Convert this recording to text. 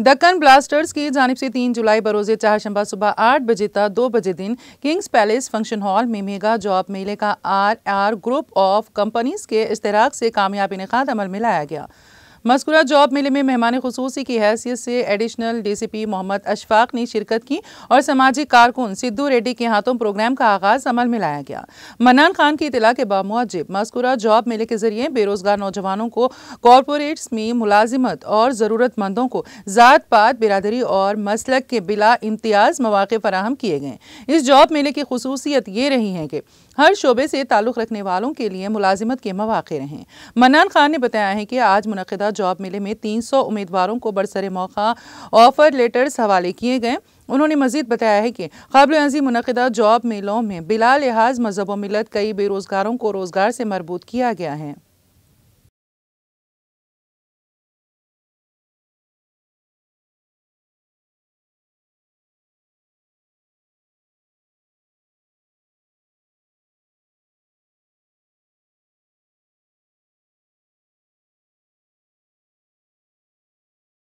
Deccan blasters की जानब से तीन जुलाई चार शंबा सुबह आठ बजे तक दो बजे दिन किंग्स पैलेस फंक्शन हॉल में मेगा जॉब मेले का R R group of companies के इश्तराक से कामयाब इनका अमल में लाया गया मस्कुरा जॉब मेले में मेहमान खसूसी की हैसियत से एडिशनल डीसीपी मोहम्मद अशफाक ने शिरकत की और सामाजिक कारकुन सिद्धू रेड्डी के हाथों प्रोग्राम का आगाज अमल में लाया गया मनान खान की इतला के बामूजिब मस्कुरा जॉब मेले के जरिए बेरोजगार नौजवानों को कॉरपोरेट्स में मुलाजिमत और ज़रूरतमंदों को ज़ात पात बिरादरी और मसलक के बिला इम्तियाज मौाक़े फराहम किए गए इस जॉब मेले की खसूसियत ये रही है कि हर शोबे से ताल्लुक़ रखने वालों के लिए मुलाजिमत के मौाक़े रहें मनान खान ने बताया है कि आज मुनदा जॉब मेले में 300 उम्मीदवारों को बरसर मौका ऑफर लेटर्स हवाले किए गए उन्होंने मजीद बताया है कि काबिल अजी मनदा जॉब मेलों में बिला लिहाज मजहब मिलत कई बेरोज़गारों को रोज़गार से मरबूत किया गया है